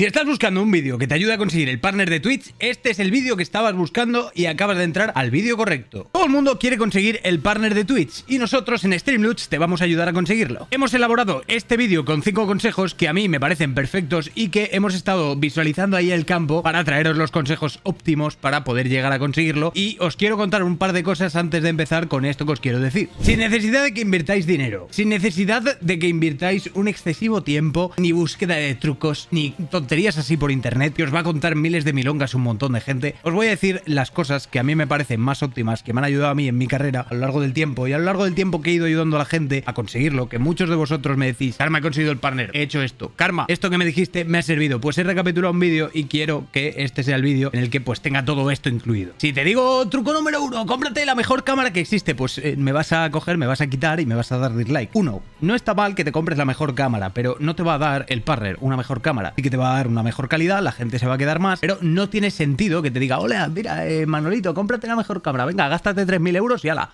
Si estás buscando un vídeo que te ayude a conseguir el partner de Twitch, este es el vídeo que estabas buscando y acabas de entrar al vídeo correcto. Todo el mundo quiere conseguir el partner de Twitch y nosotros en Streamloots te vamos a ayudar a conseguirlo. Hemos elaborado este vídeo con 5 consejos que a mí me parecen perfectos y que hemos estado visualizando ahí el campo para traeros los consejos óptimos para poder llegar a conseguirlo y os quiero contar un par de cosas antes de empezar con esto que os quiero decir. Sin necesidad de que invirtáis dinero, sin necesidad de que invirtáis un excesivo tiempo, ni búsqueda de trucos, ni así por internet que os va a contar miles de milongas un montón de gente, os voy a decir las cosas que a mí me parecen más óptimas, que me han ayudado a mí en mi carrera a lo largo del tiempo y a lo largo del tiempo que he ido ayudando a la gente a conseguirlo, que muchos de vosotros me decís, Karma, he conseguido el partner, he hecho esto, Karma, esto que me dijiste me ha servido, pues he recapitulado un vídeo y quiero que este sea el vídeo en el que pues tenga todo esto incluido. Si te digo truco número uno, cómprate la mejor cámara que existe, pues eh, me vas a coger, me vas a quitar y me vas a dar dislike. Uno, no está mal que te compres la mejor cámara, pero no te va a dar el partner una mejor cámara, y que te va a una mejor calidad, la gente se va a quedar más, pero no tiene sentido que te diga, hola, mira, eh, Manolito, cómprate la mejor cámara, venga, gástate 3.000 euros y ala,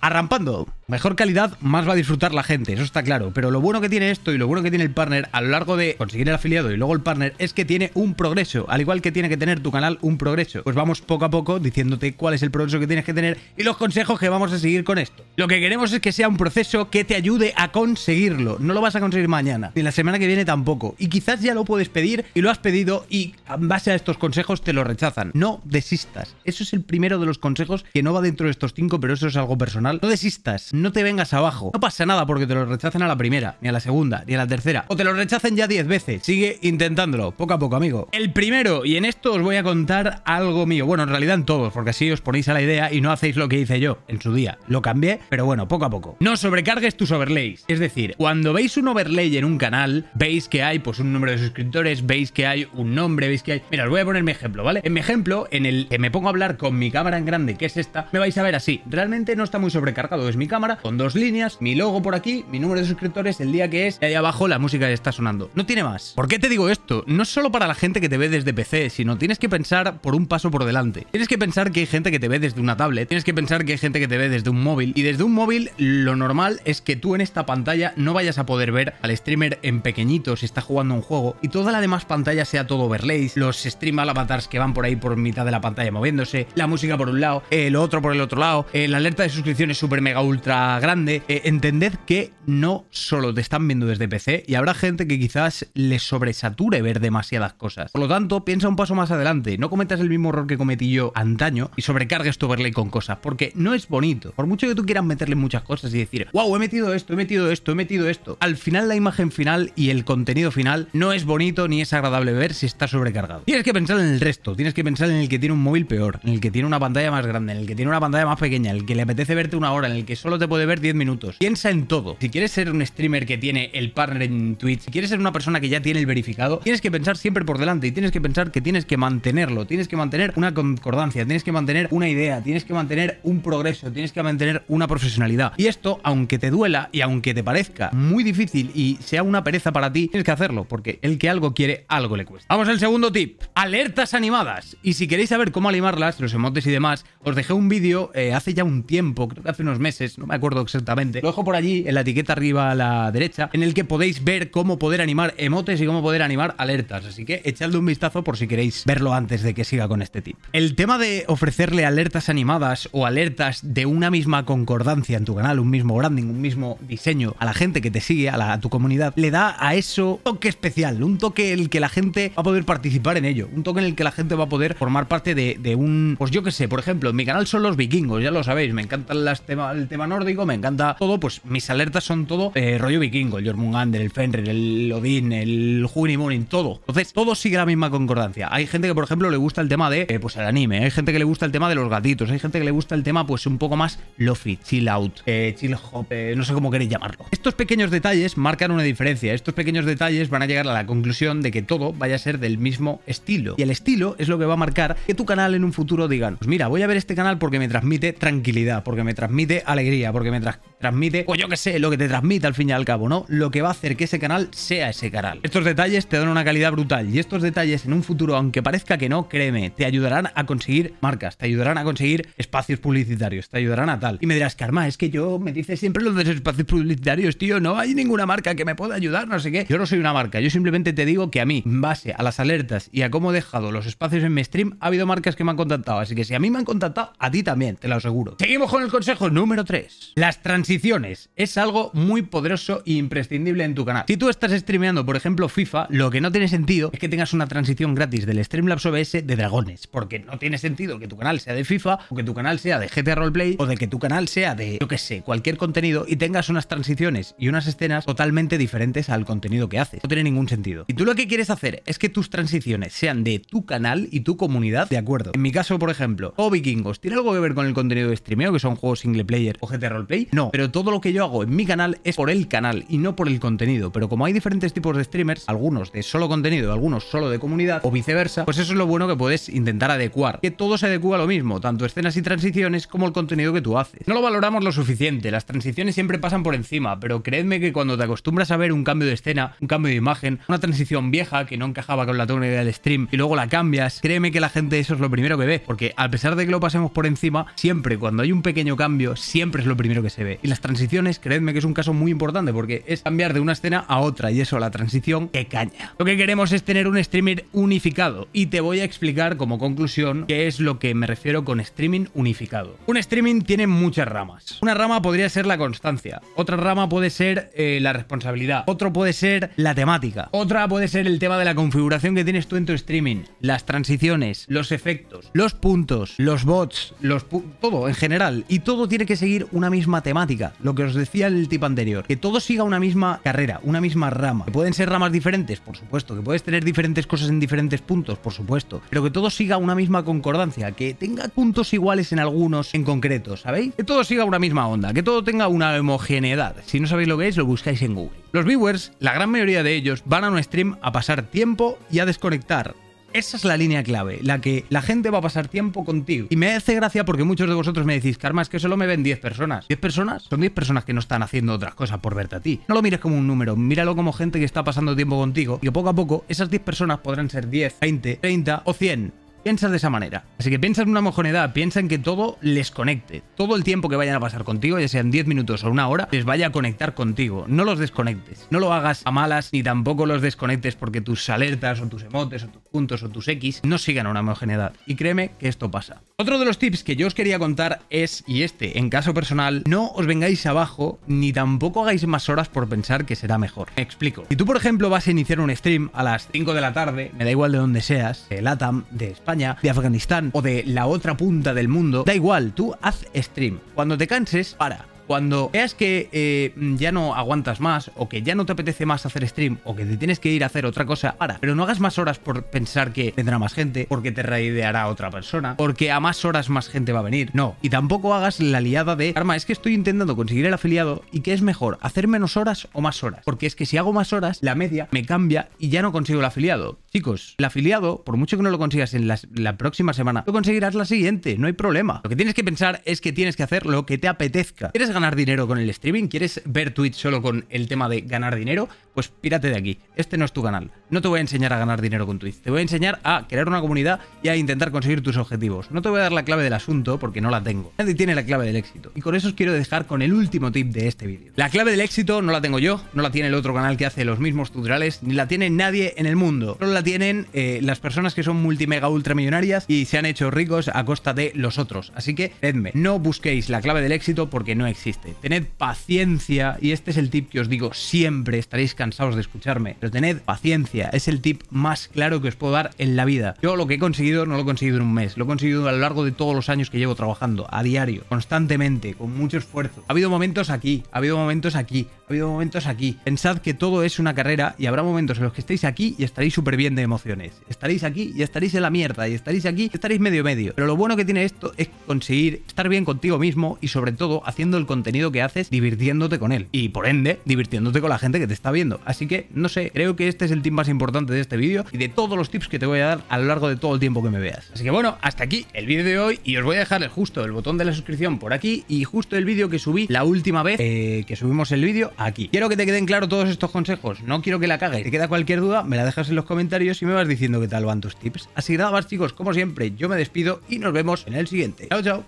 Arrampando. Mejor calidad, más va a disfrutar la gente, eso está claro. Pero lo bueno que tiene esto y lo bueno que tiene el partner a lo largo de conseguir el afiliado y luego el partner es que tiene un progreso, al igual que tiene que tener tu canal un progreso. Pues vamos poco a poco diciéndote cuál es el progreso que tienes que tener y los consejos que vamos a seguir con esto. Lo que queremos es que sea un proceso que te ayude a conseguirlo. No lo vas a conseguir mañana, ni la semana que viene tampoco. Y quizás ya lo puedes pedir y lo has pedido y en base a estos consejos te lo rechazan. No desistas. Eso es el primero de los consejos que no va dentro de estos cinco, pero eso es algo personal no desistas, no te vengas abajo. No pasa nada porque te lo rechacen a la primera, ni a la segunda, ni a la tercera. O te lo rechacen ya 10 veces. Sigue intentándolo, poco a poco, amigo. El primero, y en esto os voy a contar algo mío. Bueno, en realidad en todos, porque así os ponéis a la idea y no hacéis lo que hice yo en su día. Lo cambié, pero bueno, poco a poco. No sobrecargues tus overlays. Es decir, cuando veis un overlay en un canal, veis que hay pues un número de suscriptores, veis que hay un nombre, veis que hay... Mira, os voy a poner mi ejemplo, ¿vale? En mi ejemplo, en el que me pongo a hablar con mi cámara en grande, que es esta, me vais a ver así. Realmente no está muy sobrecargado es mi cámara, con dos líneas, mi logo por aquí, mi número de suscriptores, el día que es, y ahí abajo la música está sonando. No tiene más. ¿Por qué te digo esto? No es solo para la gente que te ve desde PC, sino tienes que pensar por un paso por delante. Tienes que pensar que hay gente que te ve desde una tablet, tienes que pensar que hay gente que te ve desde un móvil, y desde un móvil lo normal es que tú en esta pantalla no vayas a poder ver al streamer en pequeñito si está jugando un juego, y toda la demás pantalla sea todo overlays, los stream avatars que van por ahí por mitad de la pantalla moviéndose, la música por un lado, el otro por el otro lado, eh, la alerta de suscripción es súper mega ultra grande, eh, entended que no solo te están viendo desde PC y habrá gente que quizás le sobresature ver demasiadas cosas. Por lo tanto, piensa un paso más adelante, no cometas el mismo error que cometí yo antaño y sobrecargues tu overlay con cosas, porque no es bonito. Por mucho que tú quieras meterle muchas cosas y decir, wow, he metido esto, he metido esto, he metido esto, al final la imagen final y el contenido final no es bonito ni es agradable ver si está sobrecargado. Tienes que pensar en el resto, tienes que pensar en el que tiene un móvil peor, en el que tiene una pantalla más grande, en el que tiene una pantalla más pequeña, en el que le apetece verte una hora en el que solo te puede ver 10 minutos. Piensa en todo. Si quieres ser un streamer que tiene el partner en Twitch, si quieres ser una persona que ya tiene el verificado, tienes que pensar siempre por delante y tienes que pensar que tienes que mantenerlo, tienes que mantener una concordancia, tienes que mantener una idea, tienes que mantener un progreso, tienes que mantener una profesionalidad. Y esto, aunque te duela y aunque te parezca muy difícil y sea una pereza para ti, tienes que hacerlo, porque el que algo quiere, algo le cuesta. Vamos al segundo tip. Alertas animadas. Y si queréis saber cómo animarlas, los emotes y demás, os dejé un vídeo eh, hace ya un tiempo, creo que hace unos meses, no me acuerdo exactamente. Lo dejo por allí, en la etiqueta arriba a la derecha, en el que podéis ver cómo poder animar emotes y cómo poder animar alertas. Así que echadle un vistazo por si queréis verlo antes de que siga con este tip. El tema de ofrecerle alertas animadas o alertas de una misma concordancia en tu canal, un mismo branding, un mismo diseño a la gente que te sigue, a, tu comunidad, le da a eso un toque especial, un toque en el que la gente va a poder participar en ello, un toque en el que la gente va a poder formar parte de, de un... Pues yo qué sé, por ejemplo, en mi canal son los vikingos, ya lo sabéis, me encantan las el tema nórdico, me encanta todo, pues mis alertas son todo eh, rollo vikingo, el Jormungander, el Fenrir, el Odin el Hunimunin todo. Entonces, todo sigue la misma concordancia. Hay gente que, por ejemplo, le gusta el tema de, eh, pues el anime, hay gente que le gusta el tema de los gatitos, hay gente que le gusta el tema, pues un poco más lofi, chill out, eh, chill hop, no sé cómo queréis llamarlo. Estos pequeños detalles marcan una diferencia, estos pequeños detalles van a llegar a la conclusión de que todo vaya a ser del mismo estilo. Y el estilo es lo que va a marcar que tu canal en un futuro digan, pues mira, voy a ver este canal porque me transmite tranquilidad, porque me transmite transmite alegría, porque me transmite, pues yo que sé, lo que te transmite al fin y al cabo, ¿no? Lo que va a hacer que ese canal sea ese canal. Estos detalles te dan una calidad brutal y estos detalles en un futuro, aunque parezca que no, créeme, te ayudarán a conseguir marcas, te ayudarán a conseguir espacios publicitarios, te ayudarán a tal. Y me dirás, Karma, es que yo me dice siempre los de los espacios publicitarios, tío, no hay ninguna marca que me pueda ayudar, no sé qué. Yo no soy una marca, yo simplemente te digo que a mí, en base a las alertas y a cómo he dejado los espacios en mi stream, ha habido marcas que me han contactado. Así que si a mí me han contactado, a ti también, te lo aseguro. Seguimos con el consejo Consejo número 3. Las transiciones. Es algo muy poderoso e imprescindible en tu canal. Si tú estás streameando, por ejemplo, FIFA, lo que no tiene sentido es que tengas una transición gratis del Streamlabs OBS de dragones, porque no tiene sentido que tu canal sea de FIFA, o que tu canal sea de GTA Roleplay, o de que tu canal sea de, yo que sé, cualquier contenido y tengas unas transiciones y unas escenas totalmente diferentes al contenido que haces. No tiene ningún sentido. Y tú lo que quieres hacer es que tus transiciones sean de tu canal y tu comunidad de acuerdo. En mi caso, por ejemplo, o Vikingos, ¿tiene algo que ver con el contenido de streameo, que son juegos single player o GTA Roleplay. No, pero todo lo que yo hago en mi canal es por el canal y no por el contenido. Pero como hay diferentes tipos de streamers, algunos de solo contenido, algunos solo de comunidad o viceversa, pues eso es lo bueno que puedes intentar adecuar. Que todo se adecua a lo mismo, tanto escenas y transiciones como el contenido que tú haces. No lo valoramos lo suficiente, las transiciones siempre pasan por encima, pero creedme que cuando te acostumbras a ver un cambio de escena, un cambio de imagen, una transición vieja que no encajaba con la tonalidad del stream y luego la cambias, créeme que la gente eso es lo primero que ve, porque a pesar de que lo pasemos por encima, siempre cuando hay un pequeño cambio siempre es lo primero que se ve. Y las transiciones, creedme que es un caso muy importante porque es cambiar de una escena a otra y eso, la transición, que caña. Lo que queremos es tener un streamer unificado y te voy a explicar como conclusión qué es lo que me refiero con streaming unificado. Un streaming tiene muchas ramas. Una rama podría ser la constancia, otra rama puede ser eh, la responsabilidad, otro puede ser la temática, otra puede ser el tema de la configuración que tienes tú en tu streaming, las transiciones, los efectos, los puntos, los bots, los todo en general y todo todo tiene que seguir una misma temática, lo que os decía en el tip anterior, que todo siga una misma carrera, una misma rama, que pueden ser ramas diferentes, por supuesto, que puedes tener diferentes cosas en diferentes puntos, por supuesto, pero que todo siga una misma concordancia, que tenga puntos iguales en algunos en concreto, ¿sabéis? Que todo siga una misma onda, que todo tenga una homogeneidad. Si no sabéis lo que es, lo buscáis en Google. Los viewers, la gran mayoría de ellos, van a un stream a pasar tiempo y a desconectar, esa es la línea clave, la que la gente va a pasar tiempo contigo. Y me hace gracia porque muchos de vosotros me decís, Karma, es que solo me ven 10 personas. 10 personas son 10 personas que no están haciendo otras cosas por verte a ti. No lo mires como un número, míralo como gente que está pasando tiempo contigo y poco a poco esas 10 personas podrán ser 10, 20, 30 o 100 piensas de esa manera. Así que piensa en una homogeneidad, piensa en que todo les conecte. Todo el tiempo que vayan a pasar contigo, ya sean 10 minutos o una hora, les vaya a conectar contigo. No los desconectes. No lo hagas a malas ni tampoco los desconectes porque tus alertas o tus emotes o tus puntos o tus X no sigan a una homogeneidad. Y créeme que esto pasa. Otro de los tips que yo os quería contar es, y este, en caso personal, no os vengáis abajo ni tampoco hagáis más horas por pensar que será mejor. Me explico. Si tú, por ejemplo, vas a iniciar un stream a las 5 de la tarde, me da igual de dónde seas, el Atam de España, de Afganistán o de la otra punta del mundo, da igual, tú haz stream. Cuando te canses, para. Cuando veas que eh, ya no aguantas más o que ya no te apetece más hacer stream o que te tienes que ir a hacer otra cosa, para. Pero no hagas más horas por pensar que tendrá más gente, porque te reideará otra persona, porque a más horas más gente va a venir. No. Y tampoco hagas la liada de, Arma, es que estoy intentando conseguir el afiliado y que es mejor, hacer menos horas o más horas. Porque es que si hago más horas, la media me cambia y ya no consigo el afiliado. Chicos, el afiliado, por mucho que no lo consigas en la, próxima semana, lo conseguirás la siguiente, no hay problema. Lo que tienes que pensar es que tienes que hacer lo que te apetezca. ¿Quieres ganar dinero con el streaming? ¿Quieres ver Twitch solo con el tema de ganar dinero? pues pírate de aquí. Este no es tu canal. No te voy a enseñar a ganar dinero con Twitch. Te voy a enseñar a crear una comunidad y a intentar conseguir tus objetivos. No te voy a dar la clave del asunto porque no la tengo. Nadie tiene la clave del éxito. Y con eso os quiero dejar con el último tip de este vídeo. La clave del éxito no la tengo yo, no la tiene el otro canal que hace los mismos tutoriales, ni la tiene nadie en el mundo. Solo la tienen eh, las personas que son multimega ultramillonarias y se han hecho ricos a costa de los otros. Así que, vedme, no busquéis la clave del éxito porque no existe. Tened paciencia y este es el tip que os digo siempre. Estaréis cansados Pensados de escucharme, pero tened paciencia, es el tip más claro que os puedo dar en la vida. Yo lo que he conseguido no lo he conseguido en un mes, lo he conseguido a lo largo de todos los años que llevo trabajando, a diario, constantemente, con mucho esfuerzo. Ha habido momentos aquí, ha habido momentos aquí, ha habido momentos aquí. Pensad que todo es una carrera y habrá momentos en los que estéis aquí y estaréis súper bien de emociones. Estaréis aquí y estaréis en la mierda y estaréis aquí y estaréis medio medio. Pero lo bueno que tiene esto es conseguir estar bien contigo mismo y sobre todo haciendo el contenido que haces divirtiéndote con él. Y por ende, divirtiéndote con la gente que te está viendo. Así que, no sé, creo que este es el tip más importante de este vídeo y de todos los tips que te voy a dar a lo largo de todo el tiempo que me veas. Así que bueno, hasta aquí el vídeo de hoy y os voy a dejar justo el botón de la suscripción por aquí y justo el vídeo que subí la última vez eh, que subimos el vídeo aquí. Quiero que te queden claros todos estos consejos, no quiero que la cagues. Si te queda cualquier duda, me la dejas en los comentarios y me vas diciendo qué tal van tus tips. Así que nada más chicos, como siempre, yo me despido y nos vemos en el siguiente. Chao, chao.